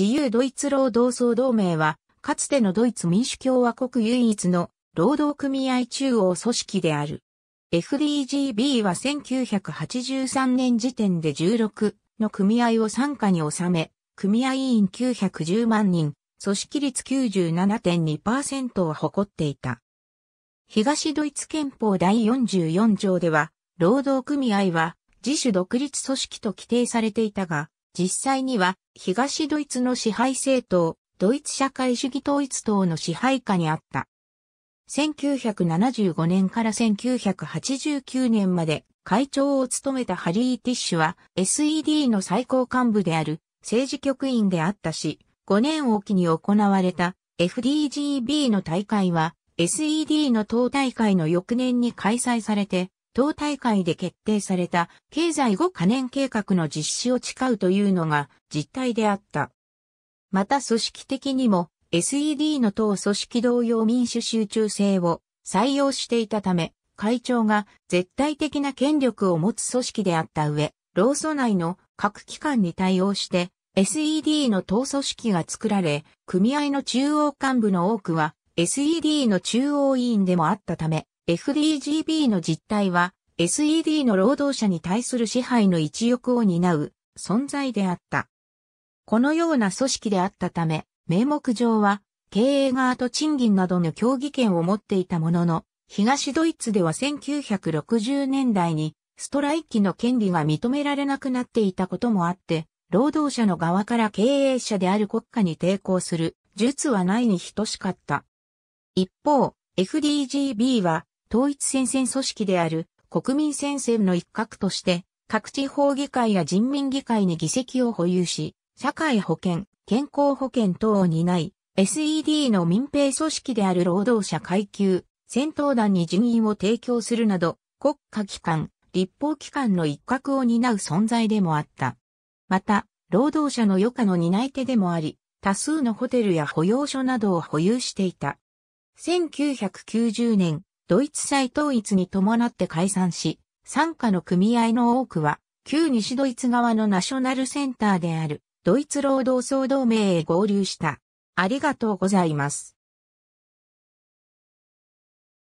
自由ドイツ労働総同盟は、かつてのドイツ民主共和国唯一の労働組合中央組織である。FDGB は1983年時点で16の組合を傘下に収め、組合員910万人、組織率97.2%を誇っていた。東ドイツ憲法第44条では、労働組合は自主独立組織と規定されていたが、実際には東ドイツの支配政党、ドイツ社会主義統一党の支配下にあった。1975年から1989年まで会長を務めたハリー・ティッシュは SED の最高幹部である政治局員であったし、5年おきに行われた FDGB の大会は SED の党大会の翌年に開催されて党大会で決定された経済5カ年計画の実施を誓うというのが実態であった。また組織的にも SED の党組織同様民主集中性を採用していたため、会長が絶対的な権力を持つ組織であった上、労組内の各機関に対応して SED の党組織が作られ、組合の中央幹部の多くは SED の中央委員でもあったため、FDGB の実態は SED の労働者に対する支配の一翼を担う存在であった。このような組織であったため、名目上は経営側と賃金などの協議権を持っていたものの、東ドイツでは1960年代にストライキの権利が認められなくなっていたこともあって、労働者の側から経営者である国家に抵抗する術はないに等しかった。一方、FDGB は統一戦線組織である国民戦線の一角として、各地方議会や人民議会に議席を保有し、社会保険、健康保険等を担い、SED の民兵組織である労働者階級、戦闘団に人員を提供するなど、国家機関、立法機関の一角を担う存在でもあった。また、労働者の余暇の担い手でもあり、多数のホテルや保養所などを保有していた。1990年、ドイツ再統一に伴って解散し、参加の組合の多くは、旧西ドイツ側のナショナルセンターである、ドイツ労働総同盟へ合流した。ありがとうございます。